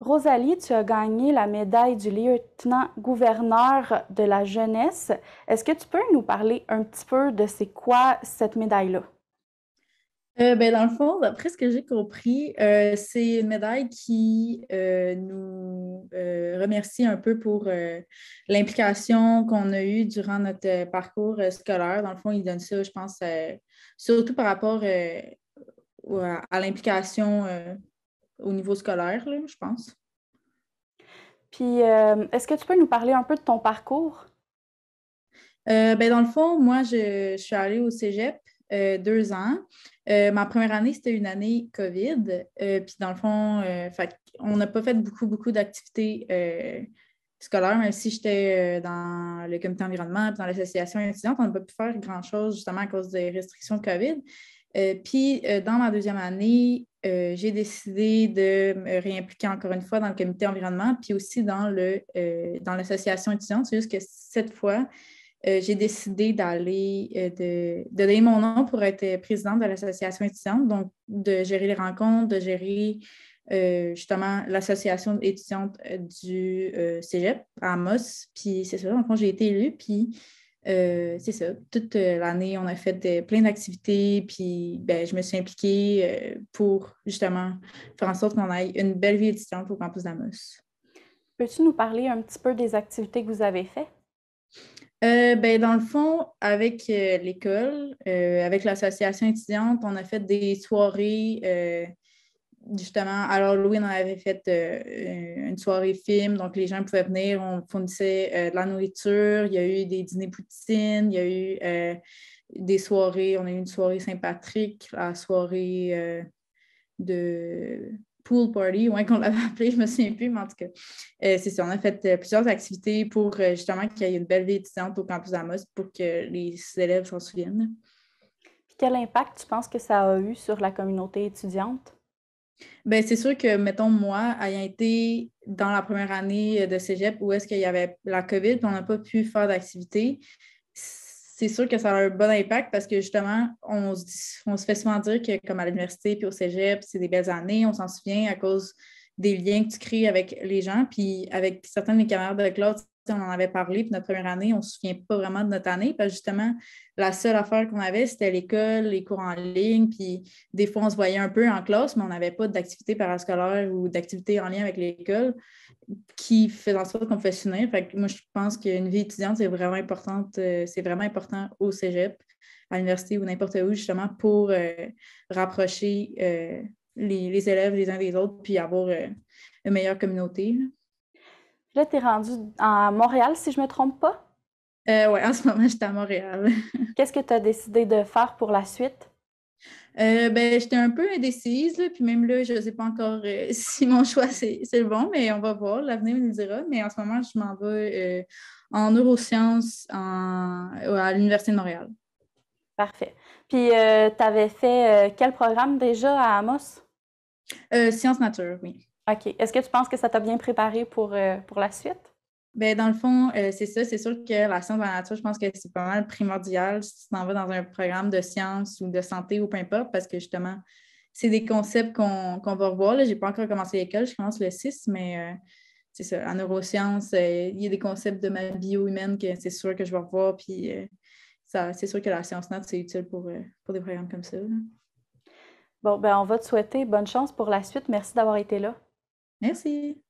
Rosalie, tu as gagné la médaille du lieutenant-gouverneur de la jeunesse. Est-ce que tu peux nous parler un petit peu de c'est quoi cette médaille-là? Euh, ben, dans le fond, d'après ce que j'ai compris, euh, c'est une médaille qui euh, nous remercie un peu pour l'implication qu'on a eue durant notre parcours scolaire. Dans le fond, il donne ça, je pense, surtout par rapport à l'implication au niveau scolaire, je pense. Puis, euh, est-ce que tu peux nous parler un peu de ton parcours? Euh, ben, dans le fond, moi, je, suis allée au cégep euh, deux ans. ma première année, c'était une année COVID. puis, dans le fond, on n'a pas fait beaucoup, beaucoup d'activités scolaires, même si j'étais dans le comité environnement et dans l'association étudiante, on n'a pas pu faire grand-chose justement à cause des restrictions COVID. puis, dans ma deuxième année, euh, j'ai décidé de me réimpliquer encore une fois dans le comité environnement, puis aussi dans euh, l'association étudiante. C'est juste que cette fois, euh, j'ai décidé d'aller, de, donner mon nom pour être présidente de l'association étudiante, donc de gérer les rencontres, de gérer justement l'association étudiante du cégep à Amos. Puis c'est ça, donc j'ai été élue, puis euh, c'est ça. Toute euh, l'année, on a fait euh, plein d'activités, puis ben, je me suis impliquée pour justement faire en sorte qu'on aille une belle vie étudiante au campus d'Amos. Peux-tu nous parler un petit peu des activités que vous avez faites? Ben, dans le fond, avec l'école, avec l'association étudiante, on a fait des soirées justement, alors Louis, on avait fait euh, une soirée film, donc les gens pouvaient venir, on fournissait euh, de la nourriture, il y a eu des dîners poutine, il y a eu euh, des soirées, on a eu une soirée Saint-Patrick, la soirée de pool party, ouais, qu'on l'avait appelé, je me souviens plus, mais en tout cas, c'est ça, on a fait plusieurs activités pour justement qu'il y ait une belle vie étudiante au campus d'Amos pour que les élèves s'en souviennent. quel impact tu penses que ça a eu sur la communauté étudiante? Bien, c'est sûr que, mettons, moi, ayant été dans la première année euh, de cégep où est-ce qu'il y avait la COVID, puis on n'a pas pu faire d'activité, c'est sûr que ça a un bon impact parce que justement, on se, on se fait souvent dire que, comme à l'université puis au cégep, c'est des belles années, on s'en souvient à cause des liens que tu crées avec les gens. Puis avec certaines de mes camarades de classe, on en avait parlé, puis notre première année, on ne se souvient pas vraiment de notre année, parce que justement, la seule affaire qu'on avait, c'était l'école, les cours en ligne, puis des fois, on se voyait un peu en classe, mais on n'avait pas d'activité parascolaire ou d'activité en lien avec l'école qui faisait en sorte qu'on fasse s'unir. Fait moi, je pense qu'une vie étudiante, c'est vraiment importante, euh, c'est vraiment important au cégep, à l'université ou n'importe où, justement, pour euh, rapprocher euh, les, élèves les uns des autres, puis avoir une meilleure communauté. Là, tu es rendue à Montréal, si je ne me trompe pas? Euh, oui, en ce moment, j'étais à Montréal. Qu'est-ce que tu as décidé de faire pour la suite? Euh, ben, j'étais un peu indécise, puis même là, je ne sais pas encore euh, si mon choix c'est le bon, mais on va voir, l'avenir nous le dira. Mais en ce moment, je m'en vais en neurosciences à l'Université de Montréal. Parfait. Puis, tu avais fait quel programme déjà à Amos? sciences nature, oui. OK. Est-ce que tu penses que ça t'a bien préparé pour, euh, pour la suite? Bien, dans le fond, euh, c'est ça. C'est sûr que la science de la nature, je pense que c'est pas mal primordial si tu t'en vas dans un programme de sciences ou de santé ou peu importe, parce que justement, c'est des concepts qu'on va revoir. Je n'ai pas encore commencé l'école, je commence le 6, mais euh, c'est ça. En neurosciences, il y a des concepts de ma bio humaine que c'est sûr que je vais revoir. Puis c'est sûr que la science nature c'est utile pour, des programmes comme ça. Bon, ben on va te souhaiter bonne chance pour la suite. Merci d'avoir été là. Merci.